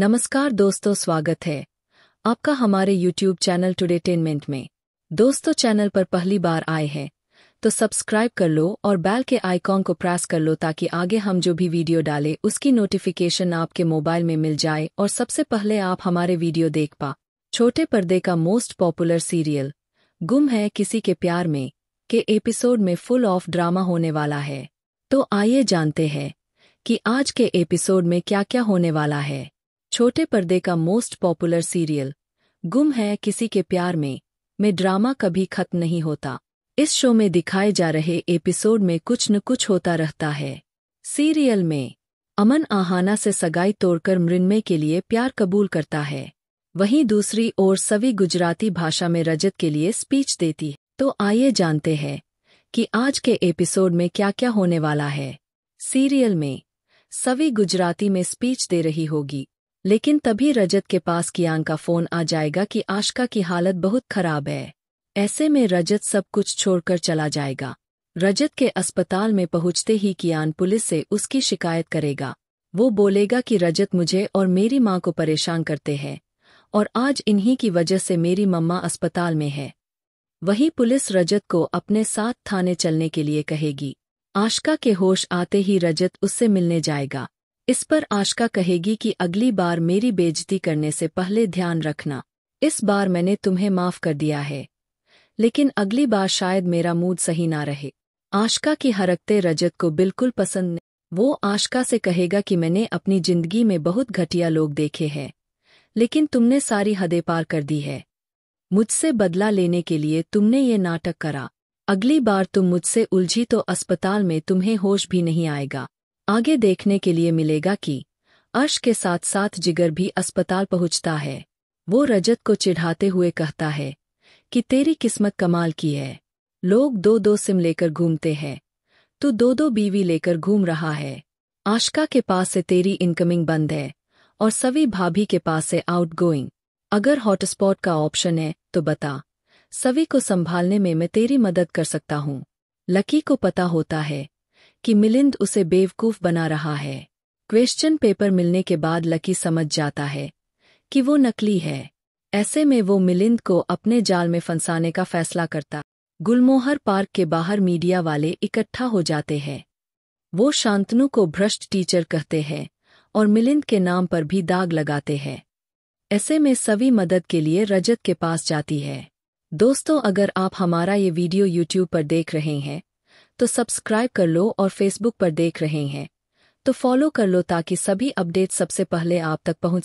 नमस्कार दोस्तों स्वागत है आपका हमारे YouTube चैनल टुडेटेनमेंट में दोस्तों चैनल पर पहली बार आए हैं तो सब्सक्राइब कर लो और बैल के आइकॉन को प्रेस कर लो ताकि आगे हम जो भी वीडियो डालें उसकी नोटिफिकेशन आपके मोबाइल में मिल जाए और सबसे पहले आप हमारे वीडियो देख पा छोटे पर्दे का मोस्ट पॉपुलर सीरियल गुम है किसी के प्यार में के एपिसोड में फुल ऑफ ड्रामा होने वाला है तो आइए जानते हैं कि आज के एपिसोड में क्या क्या होने वाला है छोटे पर्दे का मोस्ट पॉपुलर सीरियल गुम है किसी के प्यार में में ड्रामा कभी खत्म नहीं होता इस शो में दिखाए जा रहे एपिसोड में कुछ न कुछ होता रहता है सीरियल में अमन आहाना से सगाई तोड़कर मृन्मय के लिए प्यार कबूल करता है वहीं दूसरी ओर सवी गुजराती भाषा में रजत के लिए स्पीच देती तो आइए जानते हैं कि आज के एपिसोड में क्या क्या होने वाला है सीरियल में सवी गुजराती में स्पीच दे रही होगी लेकिन तभी रजत के पास कियान का फोन आ जाएगा कि आशका की हालत बहुत खराब है ऐसे में रजत सब कुछ छोड़कर चला जाएगा रजत के अस्पताल में पहुंचते ही कियान पुलिस से उसकी शिकायत करेगा वो बोलेगा कि रजत मुझे और मेरी माँ को परेशान करते हैं और आज इन्हीं की वजह से मेरी मम्मा अस्पताल में है वही पुलिस रजत को अपने साथ थाने चलने के लिए कहेगी आशका के होश आते ही रजत उससे मिलने जाएगा इस पर आशका कहेगी कि अगली बार मेरी बेजती करने से पहले ध्यान रखना इस बार मैंने तुम्हें माफ कर दिया है लेकिन अगली बार शायद मेरा मूड सही ना रहे आशका की हरकते रजत को बिल्कुल पसंद नहीं वो आशका से कहेगा कि मैंने अपनी जिंदगी में बहुत घटिया लोग देखे हैं लेकिन तुमने सारी हदें पार कर दी है मुझसे बदला लेने के लिए तुमने ये नाटक करा अगली बार तुम मुझसे उलझी तो अस्पताल में तुम्हें होश भी नहीं आएगा आगे देखने के लिए मिलेगा कि अर्श के साथ साथ जिगर भी अस्पताल पहुंचता है वो रजत को चिढ़ाते हुए कहता है कि तेरी किस्मत कमाल की है लोग दो दो सिम लेकर घूमते हैं तू दो दो बीवी लेकर घूम रहा है आशका के पास से तेरी इनकमिंग बंद है और सभी भाभी के पास से आउटगोइंग अगर हॉटस्पॉट का ऑप्शन है तो बता सवी को संभालने में मैं तेरी मदद कर सकता हूँ लकी को पता होता है कि मिलिंद उसे बेवकूफ़ बना रहा है क्वेश्चन पेपर मिलने के बाद लकी समझ जाता है कि वो नकली है ऐसे में वो मिलिंद को अपने जाल में फंसाने का फैसला करता गुलमोहर पार्क के बाहर मीडिया वाले इकट्ठा हो जाते हैं वो शांतनु को भ्रष्ट टीचर कहते हैं और मिलिंद के नाम पर भी दाग लगाते हैं ऐसे में सभी मदद के लिए रजत के पास जाती है दोस्तों अगर आप हमारा ये वीडियो यूट्यूब पर देख रहे हैं तो सब्सक्राइब कर लो और फेसबुक पर देख रहे हैं तो फॉलो कर लो ताकि सभी अपडेट सबसे पहले आप तक पहुंच